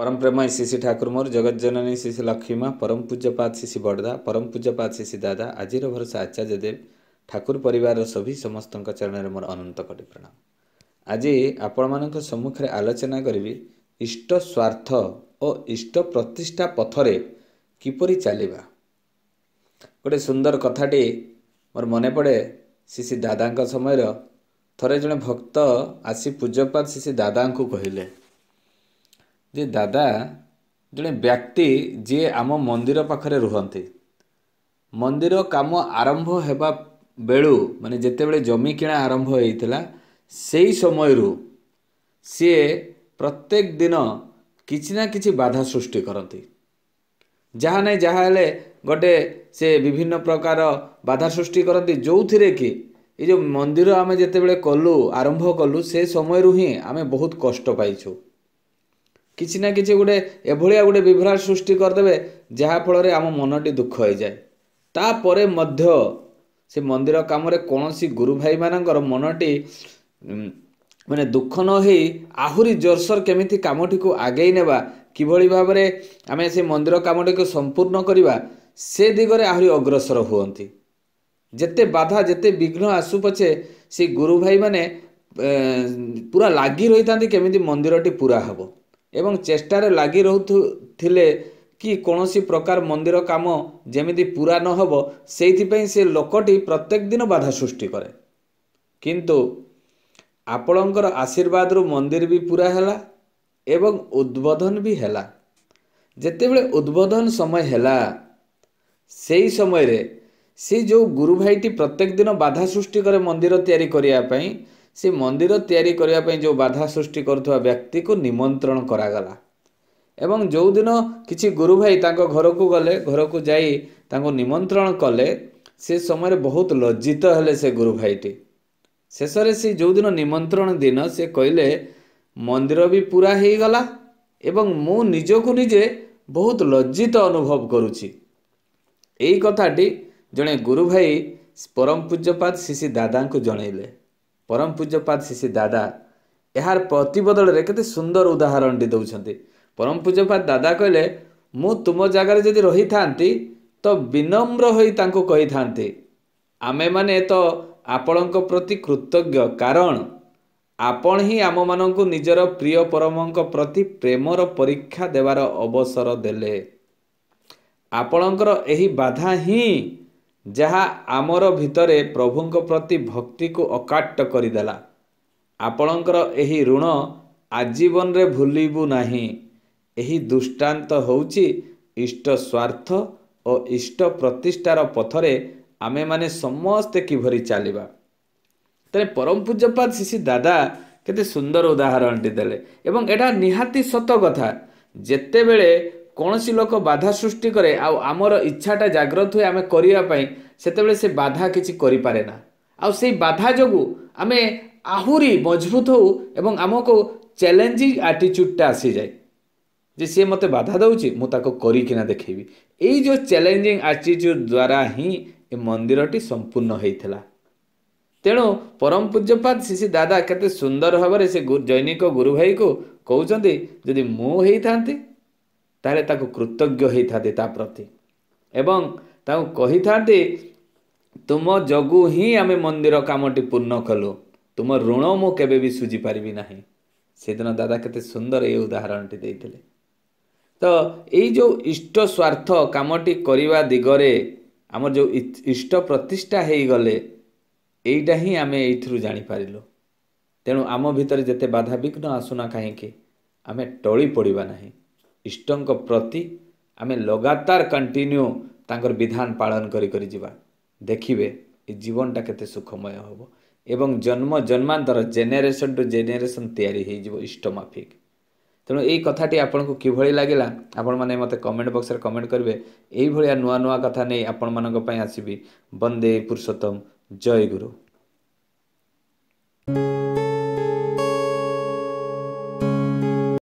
ପରମ ପ୍ରେମ ଶିଶି ଠାକୁର ମୋର ଜଗତ ଜନନୀ ଶିଶି ଲକ୍ଷ୍ମୀ ମା ପରମ ପୂଜ୍ୟପାତ ଶିଶି ବଡ଼ଦା ପରମ ପୂଜ୍ୟ ପୂଜ୍ୟପାତ ଶିଶି ଦାଦା ଆଜିର ଭରସା ଆଚାର୍ଯ୍ୟ ଦେବ ଠାକୁର ପରିବାରର ସଭି ସମସ୍ତଙ୍କ ଚରଣରେ ମୋର ଅନନ୍ତ କଟି ପ୍ରଣାମ ଆଜି ଆପଣମାନଙ୍କ ସମ୍ମୁଖରେ ଆଲୋଚନା କରିବି ଇଷ୍ଟ ସ୍ୱାର୍ଥ ଓ ଇଷ୍ଟ ପ୍ରତିଷ୍ଠା ପଥରେ କିପରି ଚାଲିବା ଗୋଟେ ସୁନ୍ଦର କଥାଟି ମୋର ମନେ ପଡ଼େ ଶିଶି ଦାଦାଙ୍କ ସମୟର ଥରେ ଜଣେ ଭକ୍ତ ଆସି ପୂଜ୍ୟପାତ ଶିଶି ଦାଦାଙ୍କୁ କହିଲେ ଯେ ଦାଦା ଜଣେ ବ୍ୟକ୍ତି ଯିଏ ଆମ ମନ୍ଦିର ପାଖରେ ରୁହନ୍ତି ମନ୍ଦିର କାମ ଆରମ୍ଭ ହେବା ବେଳୁ ମାନେ ଯେତେବେଳେ ଜମି କିଣା ଆରମ୍ଭ ହେଇଥିଲା ସେଇ ସମୟରୁ ସିଏ ପ୍ରତ୍ୟେକ ଦିନ କିଛି ନା କିଛି ବାଧା ସୃଷ୍ଟି କରନ୍ତି ଯାହା ନାହିଁ ଯାହା ହେଲେ ଗୋଟେ ସେ ବିଭିନ୍ନ ପ୍ରକାର ବାଧା ସୃଷ୍ଟି କରନ୍ତି ଯେଉଁଥିରେ କି ଏ ଯେଉଁ ମନ୍ଦିର ଆମେ ଯେତେବେଳେ କଲୁ ଆରମ୍ଭ କଲୁ ସେ ସମୟରୁ ହିଁ ଆମେ ବହୁତ କଷ୍ଟ ପାଇଛୁ କିଛି ନା କିଛି ଗୋଟେ ଏଭଳିଆ ଗୋଟେ ବିଭ୍ରାଟ ସୃଷ୍ଟି କରିଦେବେ ଯାହାଫଳରେ ଆମ ମନଟି ଦୁଃଖ ହୋଇଯାଏ ତାପରେ ମଧ୍ୟ ସେ ମନ୍ଦିର କାମରେ କୌଣସି ଗୁରୁଭାଇମାନଙ୍କର ମନଟି ମାନେ ଦୁଃଖ ନ ହେଇ ଆହୁରି ଜୋରସୋର କେମିତି କାମଟିକୁ ଆଗେଇ ନେବା କିଭଳି ଭାବରେ ଆମେ ସେ ମନ୍ଦିର କାମଟିକୁ ସମ୍ପୂର୍ଣ୍ଣ କରିବା ସେ ଦିଗରେ ଆହୁରି ଅଗ୍ରସର ହୁଅନ୍ତି ଯେତେ ବାଧା ଯେତେ ବିଘ୍ନ ଆସୁ ପଛେ ସେ ଗୁରୁଭାଇମାନେ ପୁରା ଲାଗି ରହିଥାନ୍ତି କେମିତି ମନ୍ଦିରଟି ପୁରା ହେବ ଏବଂ ଚେଷ୍ଟାରେ ଲାଗି ରହୁଥିଲେ କି କୌଣସି ପ୍ରକାର ମନ୍ଦିର କାମ ଯେମିତି ପୁରା ନ ହେବ ସେଇଥିପାଇଁ ସେ ଲୋକଟି ପ୍ରତ୍ୟେକ ଦିନ ବାଧା ସୃଷ୍ଟି କରେ କିନ୍ତୁ ଆପଣଙ୍କର ଆଶୀର୍ବାଦରୁ ମନ୍ଦିର ବି ପୁରା ହେଲା ଏବଂ ଉଦ୍ବୋଧନ ବି ହେଲା ଯେତେବେଳେ ଉଦ୍ବୋଧନ ସମୟ ହେଲା ସେଇ ସମୟରେ ସେ ଯେଉଁ ଗୁରୁ ଭାଇଟି ପ୍ରତ୍ୟେକ ଦିନ ବାଧା ସୃଷ୍ଟି କରେ ମନ୍ଦିର ତିଆରି କରିବା ପାଇଁ ସେ ମନ୍ଦିର ତିଆରି କରିବା ପାଇଁ ଯେଉଁ ବାଧା ସୃଷ୍ଟି କରୁଥିବା ବ୍ୟକ୍ତିକୁ ନିମନ୍ତ୍ରଣ କରାଗଲା ଏବଂ ଯେଉଁଦିନ କିଛି ଗୁରୁ ଭାଇ ତାଙ୍କ ଘରକୁ ଗଲେ ଘରକୁ ଯାଇ ତାଙ୍କୁ ନିମନ୍ତ୍ରଣ କଲେ ସେ ସମୟରେ ବହୁତ ଲଜ୍ଜିତ ହେଲେ ସେ ଗୁରୁ ଭାଇଟି ଶେଷରେ ସେ ଯେଉଁଦିନ ନିମନ୍ତ୍ରଣ ଦିନ ସେ କହିଲେ ମନ୍ଦିର ବି ପୁରା ହେଇଗଲା ଏବଂ ମୁଁ ନିଜକୁ ନିଜେ ବହୁତ ଲଜ୍ଜିତ ଅନୁଭବ କରୁଛି ଏଇ କଥାଟି ଜଣେ ଗୁରୁ ଭାଇ ପରମ ପୂଜ୍ୟପାତ ଶିଶି ଦାଦାଙ୍କୁ ଜଣେଇଲେ ପରମ ପୂଜ୍ୟପାଦ ଶିଶି ଦାଦା ଏହାର ପ୍ରତିବଦଳରେ କେତେ ସୁନ୍ଦର ଉଦାହରଣଟି ଦେଉଛନ୍ତି ପରମ ପୂଜ୍ୟପାଦ ଦାଦା କହିଲେ ମୁଁ ତୁମ ଜାଗାରେ ଯଦି ରହିଥାନ୍ତି ତ ବିନମ୍ର ହୋଇ ତାଙ୍କୁ କହିଥାନ୍ତି ଆମେମାନେ ତ ଆପଣଙ୍କ ପ୍ରତି କୃତଜ୍ଞ କାରଣ ଆପଣ ହିଁ ଆମମାନଙ୍କୁ ନିଜର ପ୍ରିୟ ପରମଙ୍କ ପ୍ରତି ପ୍ରେମର ପରୀକ୍ଷା ଦେବାର ଅବସର ଦେଲେ ଆପଣଙ୍କର ଏହି ବାଧା ହିଁ ଯାହା ଆମର ଭିତରେ ପ୍ରଭୁଙ୍କ ପ୍ରତି ଭକ୍ତିକୁ ଅକାଟ କରିଦେଲା ଆପଣଙ୍କର ଏହି ଋଣ ଆଜୀବନରେ ଭୁଲିବୁ ନାହିଁ ଏହି ଦୃଷ୍ଟାନ୍ତ ହେଉଛି ଇଷ୍ଟ ସ୍ୱାର୍ଥ ଓ ଇଷ୍ଟ ପ୍ରତିଷ୍ଠାର ପଥରେ ଆମେମାନେ ସମସ୍ତେ କିଭଳି ଚାଲିବା ତେଣୁ ପରମ ପୂଜ୍ୟପାତ ଶିଶି ଦାଦା କେତେ ସୁନ୍ଦର ଉଦାହରଣଟି ଦେଲେ ଏବଂ ଏଇଟା ନିହାତି ସତ କଥା ଯେତେବେଳେ କୌଣସି ଲୋକ ବାଧା ସୃଷ୍ଟି କରେ ଆଉ ଆମର ଇଚ୍ଛାଟା ଜାଗ୍ରତ ହୁଏ ଆମେ କରିବା ପାଇଁ ସେତେବେଳେ ସେ ବାଧା କିଛି କରିପାରେ ନା ଆଉ ସେଇ ବାଧା ଯୋଗୁଁ ଆମେ ଆହୁରି ମଜବୁତ ହେଉ ଏବଂ ଆମକୁ ଚ୍ୟାଲେଞ୍ଜିଂ ଆଟିଚ୍ୟୁଡ଼୍ଟା ଆସିଯାଏ ଯେ ସିଏ ମୋତେ ବାଧା ଦେଉଛି ମୁଁ ତାକୁ କରିକିନା ଦେଖେଇବି ଏଇ ଯେଉଁ ଚ୍ୟାଲେଞ୍ଜିଂ ଆଟିଚ୍ୟୁଡ଼୍ ଦ୍ୱାରା ହିଁ ଏ ମନ୍ଦିରଟି ସମ୍ପୂର୍ଣ୍ଣ ହୋଇଥିଲା ତେଣୁ ପରମ ପୂଜ୍ୟପାଦ ଶିଶି ଦାଦା କେତେ ସୁନ୍ଦର ଭାବରେ ସେ ଜୈନିକ ଗୁରୁ ଭାଇକୁ କହୁଛନ୍ତି ଯଦି ମୁଁ ହୋଇଥାନ୍ତି ତାହେଲେ ତାକୁ କୃତଜ୍ଞ ହେଇଥାନ୍ତି ତା ପ୍ରତି ଏବଂ ତାକୁ କହିଥାନ୍ତି ତୁମ ଯୋଗୁଁ ହିଁ ଆମେ ମନ୍ଦିର କାମଟି ପୂର୍ଣ୍ଣ କଲୁ ତୁମ ଋଣ ମୁଁ କେବେ ବି ଶୁଝିପାରିବି ନାହିଁ ସେଦିନ ଦାଦା କେତେ ସୁନ୍ଦର ଏଇ ଉଦାହରଣଟି ଦେଇଥିଲେ ତ ଏଇ ଯେଉଁ ଇଷ୍ଟ ସ୍ୱାର୍ଥ କାମଟି କରିବା ଦିଗରେ ଆମର ଯେଉଁ ଇଷ୍ଟ ପ୍ରତିଷ୍ଠା ହେଇଗଲେ ଏଇଟା ହିଁ ଆମେ ଏଇଥିରୁ ଜାଣିପାରିଲୁ ତେଣୁ ଆମ ଭିତରେ ଯେତେ ବାଧା ବିଘ୍ନ ଆସୁନା କାହିଁକି ଆମେ ଟଳି ପଡ଼ିବା ନାହିଁ ଇଷ୍ଟଙ୍କ ପ୍ରତି ଆମେ ଲଗାତାର କଣ୍ଟିନ୍ୟୁ ତାଙ୍କର ବିଧାନ ପାଳନ କରି କରି ଯିବା ଦେଖିବେ ଏ ଜୀବନଟା କେତେ ସୁଖମୟ ହେବ ଏବଂ ଜନ୍ମ ଜନ୍ମାନ୍ତର ଜେନେରେସନ୍ ଟୁ ଜେନେରେସନ୍ ତିଆରି ହେଇଯିବ ଇଷ୍ଟ ମାଫିକ୍ ତେଣୁ ଏଇ କଥାଟି ଆପଣଙ୍କୁ କିଭଳି ଲାଗିଲା ଆପଣମାନେ ମୋତେ କମେଣ୍ଟ ବକ୍ସରେ କମେଣ୍ଟ କରିବେ ଏଇଭଳିଆ ନୂଆ ନୂଆ କଥା ନେଇ ଆପଣମାନଙ୍କ ପାଇଁ ଆସିବି ବନ୍ଦେ ପୁରୁଷୋତ୍ତମ ଜୟ ଗୁରୁ